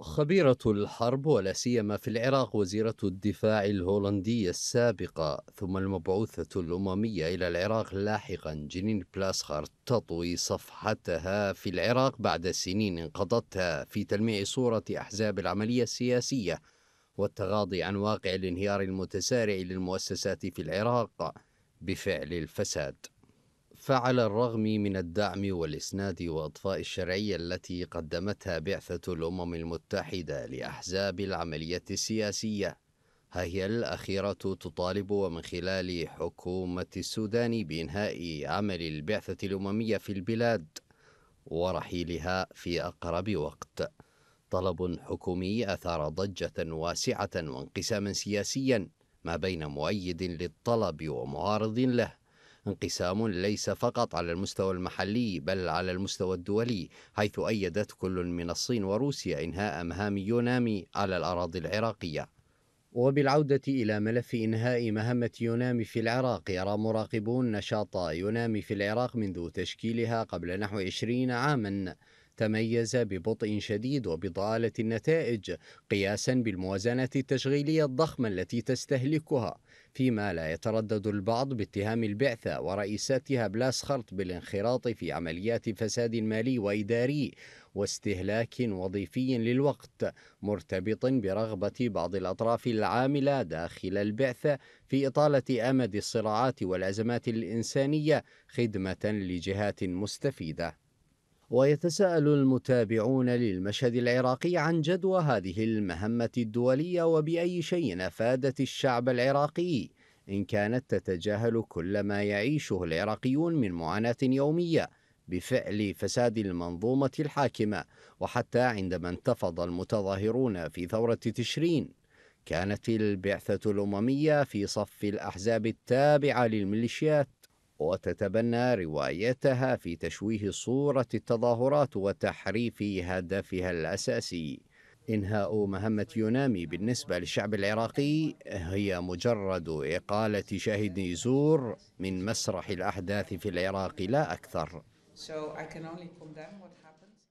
خبيرة الحرب ولا سيما في العراق وزيرة الدفاع الهولندية السابقة ثم المبعوثة الأممية إلى العراق لاحقا جنين بلاسخر تطوي صفحتها في العراق بعد سنين انقضتها في تلميع صورة أحزاب العملية السياسية والتغاضي عن واقع الانهيار المتسارع للمؤسسات في العراق بفعل الفساد فعلى الرغم من الدعم والإسناد وإضفاء الشرعية التي قدمتها بعثة الأمم المتحدة لأحزاب العملية السياسية ها هي الأخيرة تطالب ومن خلال حكومة السودان بإنهاء عمل البعثة الأممية في البلاد ورحيلها في أقرب وقت طلب حكومي أثار ضجة واسعة وانقساما سياسيا ما بين مؤيد للطلب ومعارض له انقسام ليس فقط على المستوى المحلي بل على المستوى الدولي حيث أيدت كل من الصين وروسيا إنهاء مهام يونامي على الأراضي العراقية وبالعودة إلى ملف إنهاء مهمة يونامي في العراق يرى مراقبون نشاط يونامي في العراق منذ تشكيلها قبل نحو 20 عاماً تميز ببطء شديد وبضالة النتائج قياسا بالموازنة التشغيلية الضخمة التي تستهلكها فيما لا يتردد البعض باتهام البعثة بلاس بلاسخرت بالانخراط في عمليات فساد مالي وإداري واستهلاك وظيفي للوقت مرتبط برغبة بعض الأطراف العاملة داخل البعثة في إطالة أمد الصراعات والأزمات الإنسانية خدمة لجهات مستفيدة ويتساءل المتابعون للمشهد العراقي عن جدوى هذه المهمة الدولية وبأي شيء أفادت الشعب العراقي إن كانت تتجاهل كل ما يعيشه العراقيون من معاناة يومية بفعل فساد المنظومة الحاكمة وحتى عندما انتفض المتظاهرون في ثورة تشرين كانت البعثة الأممية في صف الأحزاب التابعة للميليشيات وتتبنى روايتها في تشويه صورة التظاهرات وتحريف هدفها الأساسي إنهاء مهمة يونامي بالنسبة للشعب العراقي هي مجرد إقالة شاهد زور من مسرح الأحداث في العراق لا أكثر